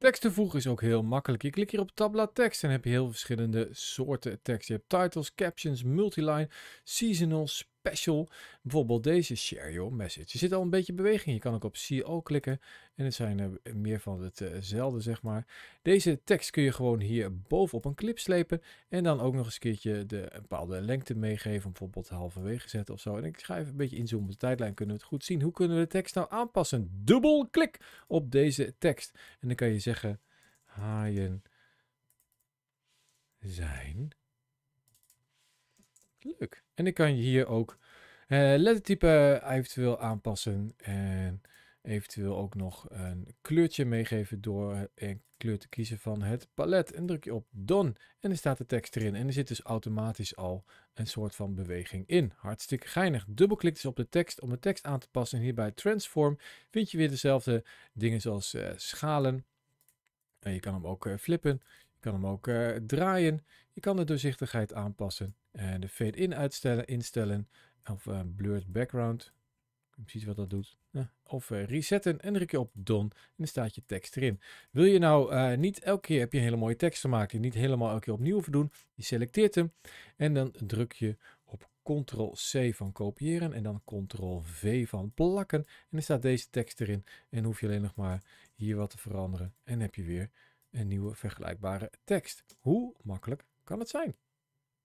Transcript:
Tekst toevoegen is ook heel makkelijk. Je klikt hier op tabla tekst en heb je heel verschillende soorten tekst. Je hebt titles, captions, multiline, seasonal, Bijvoorbeeld deze share your message. Je zit al een beetje beweging. Je kan ook op CO klikken. En het zijn meer van hetzelfde, eh, zeg maar. Deze tekst kun je gewoon hier bovenop een clip slepen. En dan ook nog eens een keertje de bepaalde lengte meegeven. Bijvoorbeeld halverwege zetten of zo. En ik ga even een beetje inzoomen op de tijdlijn. Kunnen we het goed zien. Hoe kunnen we de tekst nou aanpassen? Dubbel klik op deze tekst. En dan kan je zeggen, haaien zijn Leuk. En dan kan je hier ook uh, lettertype eventueel aanpassen. En eventueel ook nog een kleurtje meegeven door eh, een kleur te kiezen van het palet. En druk je op Done en dan staat de tekst erin. En er zit dus automatisch al een soort van beweging in. Hartstikke geinig. Dubbelklik dus op de tekst om de tekst aan te passen. En bij Transform vind je weer dezelfde dingen zoals eh, schalen. En je kan hem ook flippen. Je kan hem ook eh, draaien. Je kan de doorzichtigheid aanpassen. En de fade-in uitstellen, instellen. Of eh, blurred background. Ik Precies wat dat doet. Of eh, resetten en druk je op done en dan staat je tekst erin. Wil je nou niet elke keer heb je een hele mooie tekst gemaakt die niet helemaal elke keer opnieuw doen. Je selecteert hem en dan druk je op ctrl-c van kopiëren en dan ctrl-v van plakken. En dan staat deze tekst erin en hoef je alleen nog maar hier wat te veranderen en heb je weer een nieuwe vergelijkbare tekst. Hoe makkelijk kan het zijn?